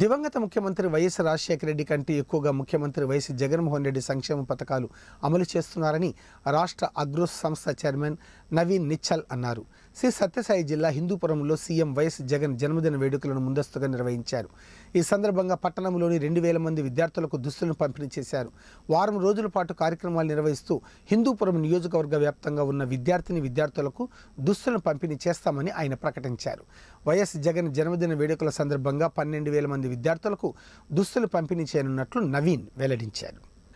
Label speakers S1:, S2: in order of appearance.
S1: దివంగత ముఖ్యమంత్రి వైఎస్ రాజశేఖర రెడ్డి కంటే ఎక్కువగా ముఖ్యమంత్రి వైఎస్ జగన్మోహన్ రెడ్డి సంక్షేమ పథకాలు అమలు చేస్తున్నారని రాష్ట్ర అగ్రో సంస్థ చైర్మన్ నవీన్ నిచ్చల్ అన్నారు శ్రీ సత్యసాయి జిల్లా హిందూపురంలో సీఎం వైఎస్ జగన్ జన్మదిన వేడుకలను ముందస్తుగా నిర్వహించారు ఈ సందర్భంగా పట్టణంలోని రెండు వేల మంది విద్యార్థులకు దుస్తులను పంపిణీ చేశారు వారం రోజుల పాటు కార్యక్రమాలు నిర్వహిస్తూ హిందూపురం నియోజకవర్గ వ్యాప్తంగా ఉన్న విద్యార్థిని విద్యార్థులకు దుస్తులను పంపిణీ చేస్తామని ఆయన ప్రకటించారు వైఎస్ జగన్ జన్మదిన వేడుకల సందర్భంగా పన్నెండు వేల మంది విద్యార్థులకు దుస్తులు పంపిణీ చేయనున్నట్లు నవీన్ వెల్లడించారు